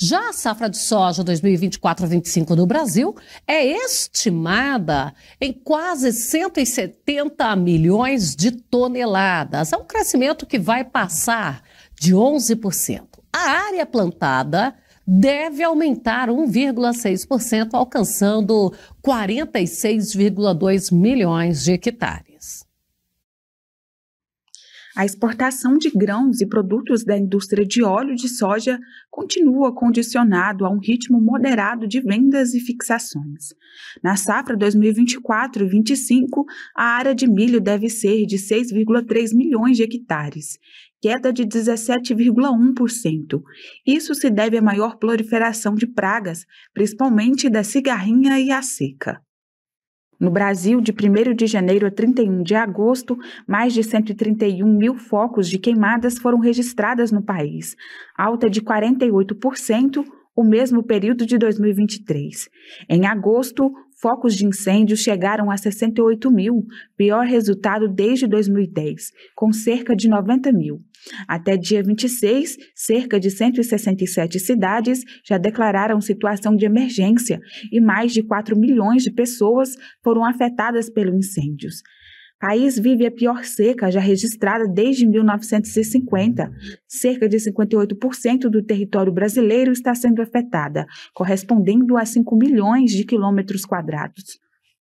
Já a safra de soja 2024-25 no Brasil é estimada em quase 170 milhões de toneladas. É um crescimento que vai passar de 11%. A área plantada deve aumentar 1,6%, alcançando 46,2 milhões de hectares. A exportação de grãos e produtos da indústria de óleo de soja continua condicionado a um ritmo moderado de vendas e fixações. Na safra 2024-25, a área de milho deve ser de 6,3 milhões de hectares, queda de 17,1%. Isso se deve à maior proliferação de pragas, principalmente da cigarrinha e a seca. No Brasil, de 1 de janeiro a 31 de agosto, mais de 131 mil focos de queimadas foram registradas no país, alta de 48% o mesmo período de 2023. Em agosto, Focos de incêndio chegaram a 68 mil, pior resultado desde 2010, com cerca de 90 mil. Até dia 26, cerca de 167 cidades já declararam situação de emergência e mais de 4 milhões de pessoas foram afetadas pelos incêndios país vive a pior seca já registrada desde 1950. Cerca de 58% do território brasileiro está sendo afetada, correspondendo a 5 milhões de quilômetros quadrados.